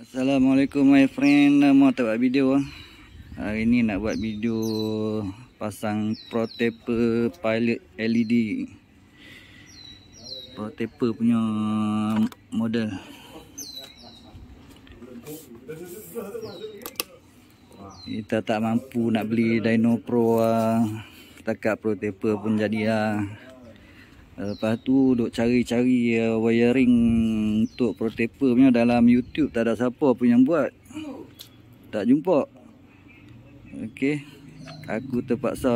Assalamualaikum my friend Nama tak buat video ah? Hari ni nak buat video Pasang protaper pilot LED Protaper punya model Kita tak mampu nak beli Dino Pro lah Setakat protaper pun jadi lah Lepas tu duk cari-cari uh, wiring untuk pro punya dalam YouTube tak ada siapa pun yang buat. Tak jumpa. Okey. Aku terpaksa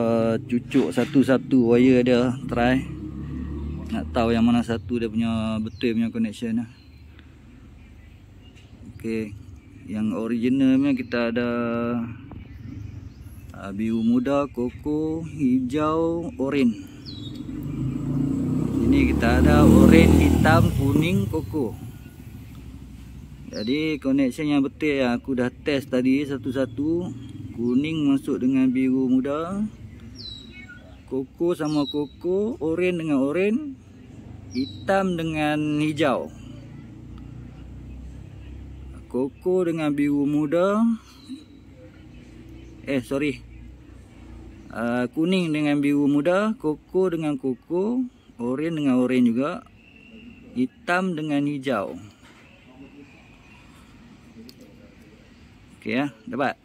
cucuk satu-satu wire dia try. Nak tahu yang mana satu dia punya betul punya connection lah. Okey. Yang original punya kita ada uh, biru muda, koko, hijau, oranye. Ini kita ada oren, hitam, kuning, koko. Jadi koneksi yang betul yang aku dah test tadi satu-satu. Kuning masuk dengan biru muda. Koko sama koko, oren dengan oren, hitam dengan hijau. Koko dengan biru muda. Eh sorry. Uh, kuning dengan biru muda, koko dengan koko, oranye dengan oranye juga hitam dengan hijau okey ya dapat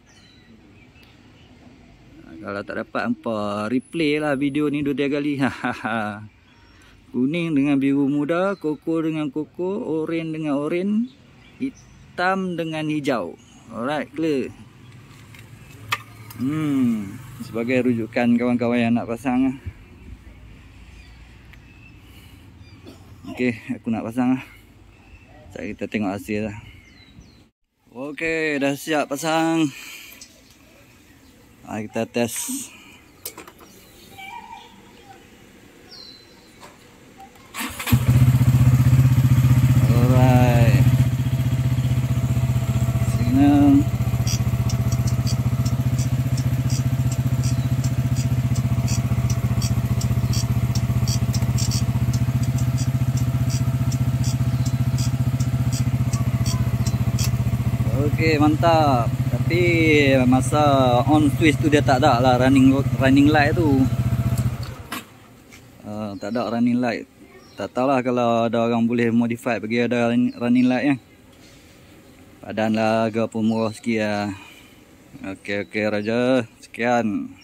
ha, kalau tak dapat hangpa replay lah video ni dua tiga kali ha, ha, ha kuning dengan biru muda koko dengan koko oranye dengan oranye hitam dengan hijau alright clear hmm sebagai rujukan kawan-kawan yang nak pasang lah. Okey, aku nak pasang lah. Sekejap kita tengok hasil lah. Okey, dah siap pasang. Ha, kita test. Okey, mantap. Tapi masa on twist tu dia tak ada lah running running light tu. Uh, tak ada running light. Tak tahulah kalau ada orang boleh modify bagi ada running light ya. Padanlah agak pun murah sikit ah. Okey okey Raja, sekian.